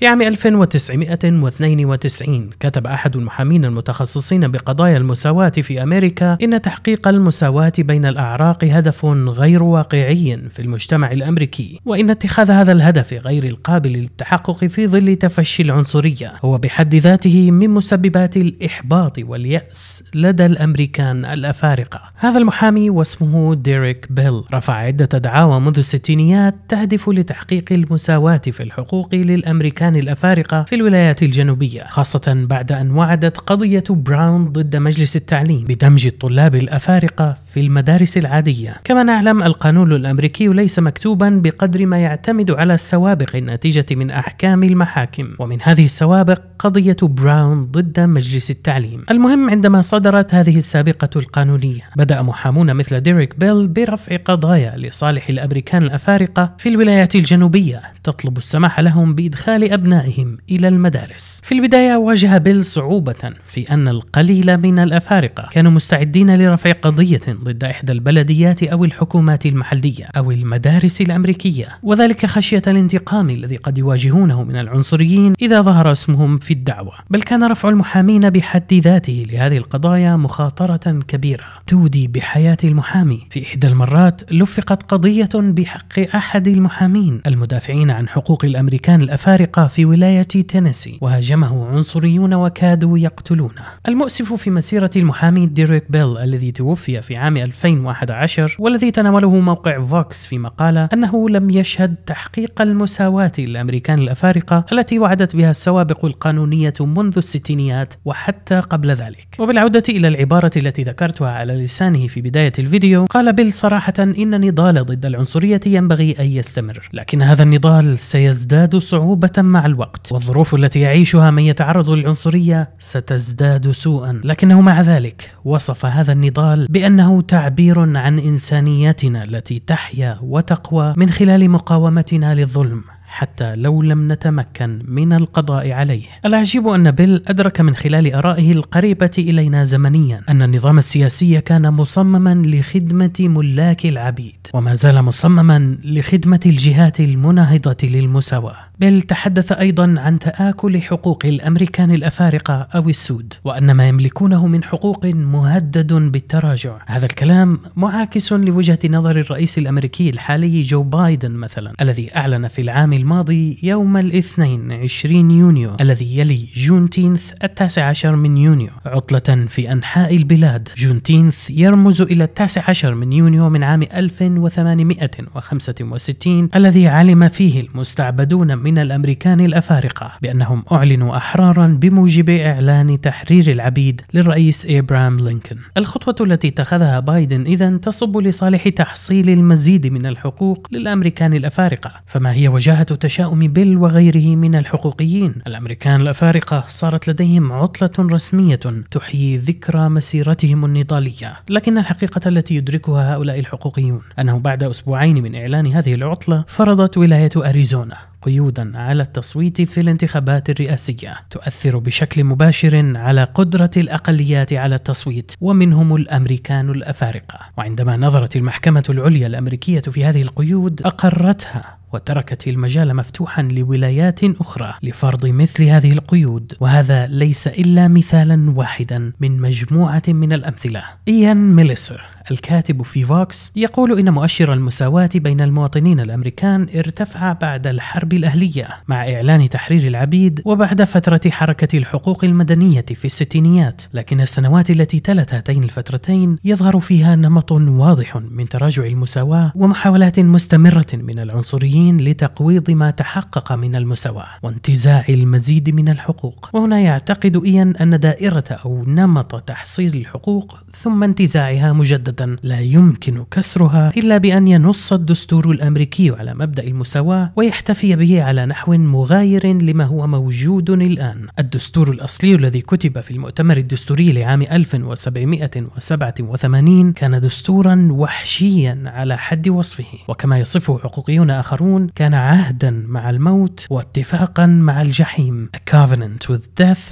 في عام 1992 كتب أحد المحامين المتخصصين بقضايا المساواة في أمريكا إن تحقيق المساواة بين الأعراق هدف غير واقعي في المجتمع الأمريكي وإن اتخاذ هذا الهدف غير القابل للتحقق في ظل تفشي العنصرية هو بحد ذاته من مسببات الإحباط واليأس لدى الأمريكان الأفارقة هذا المحامي واسمه ديريك بيل رفع عدة دعاوى منذ الستينيات تهدف لتحقيق المساواة في الحقوق للأمريكان الأديان الأفارقة في الولايات الجنوبية خاصة بعد أن وعدت قضية براون ضد مجلس التعليم بدمج الطلاب الأفارقة في المدارس العادية كما نعلم القانون الأمريكي ليس مكتوبا بقدر ما يعتمد على السوابق الناتجة من أحكام المحاكم ومن هذه السوابق قضية براون ضد مجلس التعليم المهم عندما صدرت هذه السابقة القانونية بدأ محامون مثل ديريك بيل برفع قضايا لصالح الأمريكان الأفارقة في الولايات الجنوبية تطلب السماح لهم بإدخال أبنائهم إلى المدارس. في البداية واجه بيل صعوبة في أن القليل من الأفارقة كانوا مستعدين لرفع قضية ضد إحدى البلديات أو الحكومات المحلية أو المدارس الأمريكية وذلك خشية الانتقام الذي قد يواجهونه من العنصريين إذا ظهر اسمهم في الدعوة بل كان رفع المحامين بحد ذاته لهذه القضايا مخاطرة كبيرة تودي بحياة المحامي في إحدى المرات لفقت قضية بحق أحد المحامين المدافعين عن حقوق الأمريكان الأفارقة في ولاية تينيسي وهاجمه عنصريون وكادوا يقتلونه المؤسف في مسيرة المحامي ديريك بيل الذي توفي في عام 2011 والذي تناوله موقع فوكس في مقالة أنه لم يشهد تحقيق المساواة للأمريكان الأفارقة التي وعدت بها السوابق القانونية منذ الستينيات وحتى قبل ذلك وبالعودة إلى العبارة التي ذكرتها على لسانه في بداية الفيديو قال بيل صراحة إن نضال ضد العنصرية ينبغي أن يستمر لكن هذا النضال الانتقال سيزداد صعوبة مع الوقت والظروف التي يعيشها من يتعرض للعنصرية ستزداد سوءا لكنه مع ذلك وصف هذا النضال بأنه تعبير عن إنسانيتنا التي تحيا وتقوى من خلال مقاومتنا للظلم حتى لو لم نتمكن من القضاء عليه. العجيب أن بيل أدرك من خلال آرائه القريبة إلينا زمنيا أن النظام السياسي كان مصمما لخدمة ملاك العبيد وما زال مصمما لخدمة الجهات المناهضة للمساواة. بل تحدث أيضا عن تآكل حقوق الأمريكان الأفارقة أو السود وأن ما يملكونه من حقوق مهدد بالتراجع هذا الكلام معاكس لوجهة نظر الرئيس الأمريكي الحالي جو بايدن مثلا الذي أعلن في العام الماضي يوم الاثنين 20 يونيو الذي يلي جونتينث التاسع عشر من يونيو عطلة في أنحاء البلاد جونتينث يرمز إلى التاسع عشر من يونيو من عام 1865 الذي علم فيه المستعبدون من من الأمريكان الأفارقة بأنهم أعلنوا أحرارا بموجب إعلان تحرير العبيد للرئيس إبراهام لينكولن الخطوة التي اتخذها بايدن إذا تصب لصالح تحصيل المزيد من الحقوق للأمريكان الأفارقة فما هي وجاهة تشاؤم بيل وغيره من الحقوقيين الأمريكان الأفارقة صارت لديهم عطلة رسمية تحيي ذكرى مسيرتهم النضالية لكن الحقيقة التي يدركها هؤلاء الحقوقيون أنه بعد أسبوعين من إعلان هذه العطلة فرضت ولاية أريزونا قيودا على التصويت في الانتخابات الرئاسيه تؤثر بشكل مباشر على قدره الاقليات على التصويت ومنهم الامريكان الافارقه وعندما نظرت المحكمه العليا الامريكيه في هذه القيود اقرتها وتركت المجال مفتوحا لولايات اخرى لفرض مثل هذه القيود وهذا ليس الا مثالا واحدا من مجموعه من الامثله ايان ميليسر الكاتب في فوكس يقول إن مؤشر المساواة بين المواطنين الأمريكان ارتفع بعد الحرب الأهلية مع إعلان تحرير العبيد وبعد فترة حركة الحقوق المدنية في الستينيات لكن السنوات التي تلت هاتين الفترتين يظهر فيها نمط واضح من تراجع المساواة ومحاولات مستمرة من العنصريين لتقويض ما تحقق من المساواة وانتزاع المزيد من الحقوق وهنا يعتقد إيان أن دائرة أو نمط تحصيل الحقوق ثم انتزاعها مجددا لا يمكن كسرها إلا بأن ينص الدستور الأمريكي على مبدأ المساواة ويحتفي به على نحو مغاير لما هو موجود الآن الدستور الأصلي الذي كتب في المؤتمر الدستوري لعام 1787 كان دستورا وحشيا على حد وصفه وكما يصفه حقوقيون آخرون كان عهدا مع الموت واتفاقا مع الجحيم A covenant with death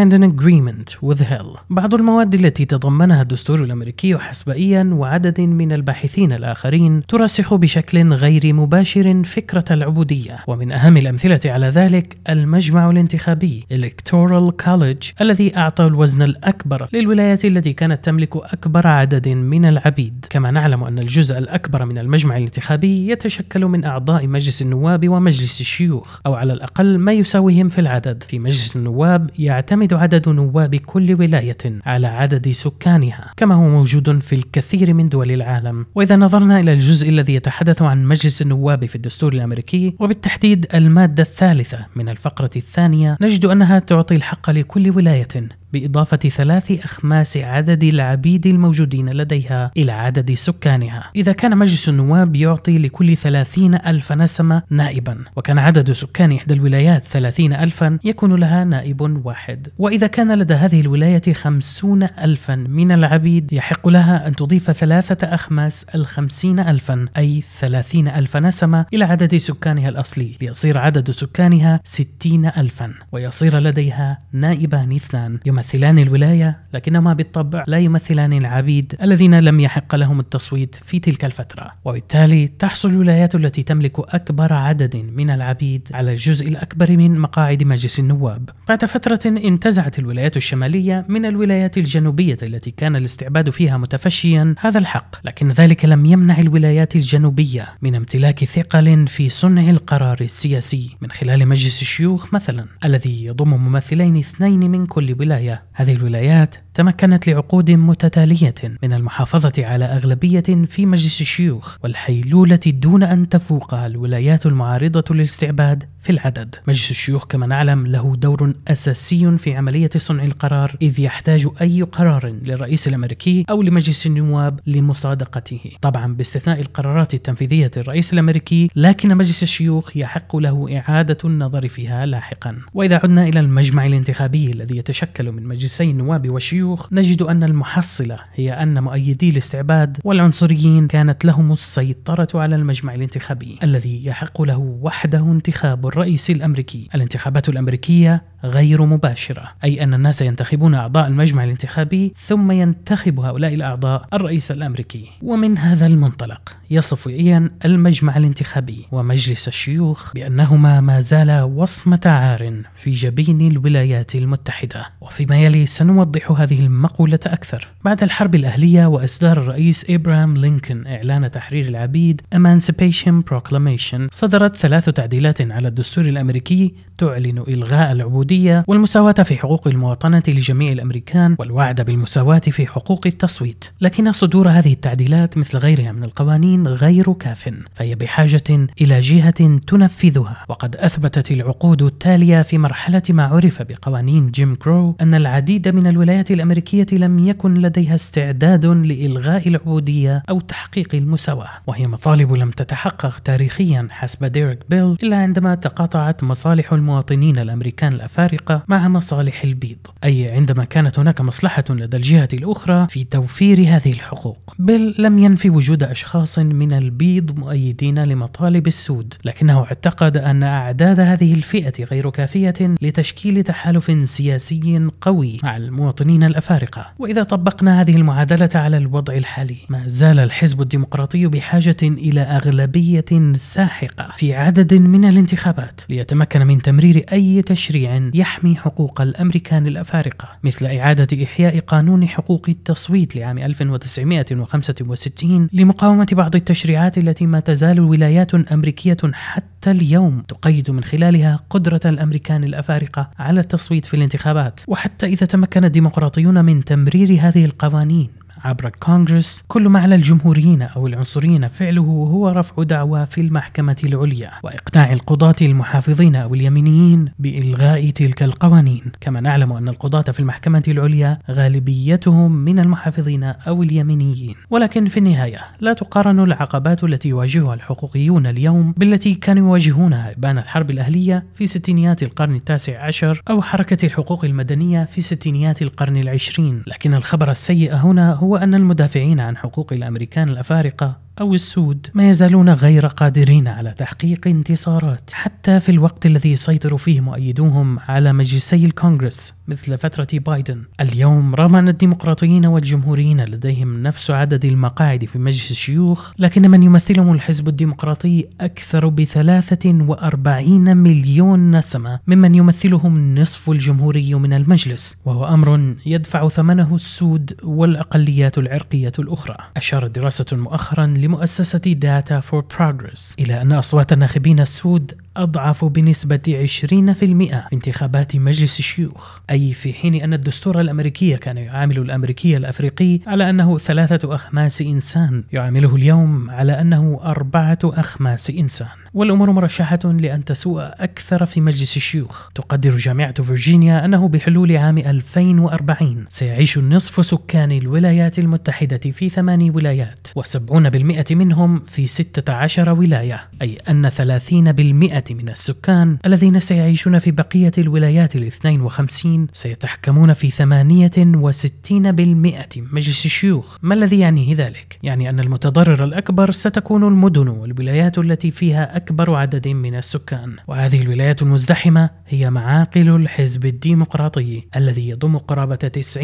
and an agreement with hell بعض المواد التي تضمنها الدستور الأمريكي حسبائيا وعدد من الباحثين الآخرين ترسخ بشكل غير مباشر فكرة العبودية ومن أهم الأمثلة على ذلك المجمع الانتخابي Electoral College الذي أعطى الوزن الأكبر للولايات التي كانت تملك أكبر عدد من العبيد كما نعلم أن الجزء الأكبر من المجمع الانتخابي يتشكل من أعضاء مجلس النواب ومجلس الشيوخ أو على الأقل ما يساويهم في العدد في مجلس النواب يعتمد يعتمد عدد نواب كل ولاية على عدد سكانها كما هو موجود في الكثير من دول العالم وإذا نظرنا إلى الجزء الذي يتحدث عن مجلس النواب في الدستور الأمريكي وبالتحديد المادة الثالثة من الفقرة الثانية نجد أنها تعطي الحق لكل ولاية بإضافة ثلاث أخماس عدد العبيد الموجودين لديها إلى عدد سكانها إذا كان مجلس النواب يعطي لكل ثلاثين ألف نسمة نائبا وكان عدد سكان إحدى الولايات ثلاثين ألفا يكون لها نائب واحد وإذا كان لدى هذه الولاية خمسون ألفا من العبيد يحق لها أن تضيف ثلاثة أخماس الخمسين ألفا أي ثلاثين ألف نسمة إلى عدد سكانها الأصلي ليصير عدد سكانها ستين ألفا ويصير لديها نائبان اثنان يمثل يمثلان الولاية لكنهما بالطبع لا يمثلان العبيد الذين لم يحق لهم التصويت في تلك الفترة وبالتالي تحصل الولايات التي تملك أكبر عدد من العبيد على الجزء الأكبر من مقاعد مجلس النواب بعد فترة انتزعت الولايات الشمالية من الولايات الجنوبية التي كان الاستعباد فيها متفشيا هذا الحق لكن ذلك لم يمنع الولايات الجنوبية من امتلاك ثقل في صنع القرار السياسي من خلال مجلس الشيوخ مثلا الذي يضم ممثلين اثنين من كل ولاية هذه الولايات تمكنت لعقود متتالية من المحافظة على أغلبية في مجلس الشيوخ والحيلولة دون أن تفوقها الولايات المعارضة للاستعباد في العدد. مجلس الشيوخ كما نعلم له دور أساسي في عملية صنع القرار إذ يحتاج أي قرار للرئيس الأمريكي أو لمجلس النواب لمصادقته. طبعا باستثناء القرارات التنفيذية للرئيس الأمريكي لكن مجلس الشيوخ يحق له إعادة النظر فيها لاحقا. وإذا عدنا إلى المجمع الانتخابي الذي يتشكل من مجلسي النواب والشيوخ الشيوخ نجد أن المحصلة هي أن مؤيدي الاستعباد والعنصريين كانت لهم السيطرة على المجمع الانتخابي الذي يحق له وحده انتخاب الرئيس الأمريكي الانتخابات الأمريكية غير مباشرة أي أن الناس ينتخبون أعضاء المجمع الانتخابي ثم ينتخب هؤلاء الأعضاء الرئيس الأمريكي ومن هذا المنطلق يصف إيان المجمع الانتخابي ومجلس الشيوخ بأنهما ما زالا وصمة عار في جبين الولايات المتحدة وفيما يلي سنوضح هذه هذه المقولة أكثر بعد الحرب الأهلية وإصدار الرئيس إبراهام لينكولن إعلان تحرير العبيد Emancipation Proclamation صدرت ثلاث تعديلات على الدستور الأمريكي تعلن إلغاء العبودية والمساواة في حقوق المواطنة لجميع الأمريكان والوعد بالمساواة في حقوق التصويت لكن صدور هذه التعديلات مثل غيرها من القوانين غير كاف فهي بحاجة إلى جهة تنفذها وقد أثبتت العقود التالية في مرحلة ما عرف بقوانين جيم كرو أن العديد من الولايات الأمريكية لم يكن لديها استعداد لإلغاء العبودية أو تحقيق المساواة وهي مطالب لم تتحقق تاريخيا حسب ديريك بيل إلا عندما تقاطعت مصالح المواطنين الأمريكان الأفارقة مع مصالح البيض أي عندما كانت هناك مصلحة لدى الجهة الأخرى في توفير هذه الحقوق بيل لم ينفي وجود أشخاص من البيض مؤيدين لمطالب السود لكنه اعتقد أن أعداد هذه الفئة غير كافية لتشكيل تحالف سياسي قوي مع المواطنين الأفارقة وإذا طبقنا هذه المعادلة على الوضع الحالي ما زال الحزب الديمقراطي بحاجة إلى أغلبية ساحقة في عدد من الانتخابات ليتمكن من تمرير أي تشريع يحمي حقوق الأمريكان الأفارقة مثل إعادة إحياء قانون حقوق التصويت لعام 1965 لمقاومة بعض التشريعات التي ما تزال ولايات أمريكية حتى اليوم تقيد من خلالها قدرة الأمريكان الأفارقة على التصويت في الانتخابات وحتى إذا تمكن الديمقراطي المصريون من تمرير هذه القوانين عبر الكونغرس كل ما على الجمهوريين أو العنصريين فعله هو رفع دعوى في المحكمة العليا وإقناع القضاة المحافظين أو اليمينيين بإلغاء تلك القوانين كما نعلم أن القضاة في المحكمة العليا غالبيتهم من المحافظين أو اليمينيين ولكن في النهاية لا تقارن العقبات التي يواجهها الحقوقيون اليوم بالتي كانوا يواجهونها إبان الحرب الأهلية في ستينيات القرن التاسع عشر أو حركة الحقوق المدنية في ستينيات القرن العشرين لكن الخبر السيء هنا هو هو أن المدافعين عن حقوق الأمريكان الأفارقة أو السود ما يزالون غير قادرين على تحقيق انتصارات حتى في الوقت الذي يسيطر فيه مؤيدوهم على مجلسي الكونغرس مثل فترة بايدن اليوم رغم أن الديمقراطيين والجمهوريين لديهم نفس عدد المقاعد في مجلس الشيوخ لكن من يمثلهم الحزب الديمقراطي أكثر بثلاثة وأربعين مليون نسمة ممن يمثلهم نصف الجمهوري من المجلس وهو أمر يدفع ثمنه السود والأقليات العرقية الأخرى أشارت دراسة مؤخرا لمؤسسة داتا فور بروجرس إلى أن أصوات الناخبين السود أضعف بنسبة 20% في انتخابات مجلس الشيوخ أي في حين أن الدستور الأمريكي كان يعامل الأمريكي الأفريقي على أنه ثلاثة أخماس إنسان يعامله اليوم على أنه أربعة أخماس إنسان والأمور مرشحة لأن تسوء أكثر في مجلس الشيوخ تقدر جامعة فرجينيا أنه بحلول عام 2040 سيعيش نصف سكان الولايات المتحدة في ثماني ولايات و70% منهم في 16 ولاية أي أن 30% من السكان الذين سيعيشون في بقية الولايات ال 52 سيتحكمون في 68% من مجلس الشيوخ ما الذي يعنيه ذلك؟ يعني أن المتضرر الأكبر ستكون المدن والولايات التي فيها أكبر عدد من السكان وهذه الولايات المزدحمة هي معاقل الحزب الديمقراطي الذي يضم قرابة 90%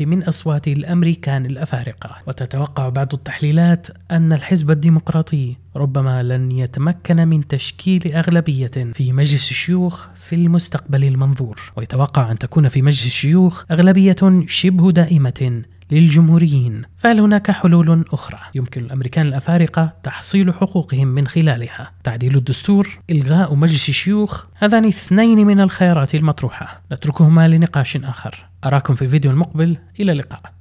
من أصوات الأمريكان الأفارقة وتتوقع بعض التحليلات أن الحزب الديمقراطي ربما لن يتمكن من تشكيل أغلبية في مجلس الشيوخ في المستقبل المنظور ويتوقع أن تكون في مجلس الشيوخ أغلبية شبه دائمة للجمهوريين فهل هناك حلول أخرى يمكن الأمريكان الأفارقة تحصيل حقوقهم من خلالها تعديل الدستور إلغاء مجلس الشيوخ هذان اثنين من الخيارات المطروحة نتركهما لنقاش آخر أراكم في الفيديو المقبل إلى اللقاء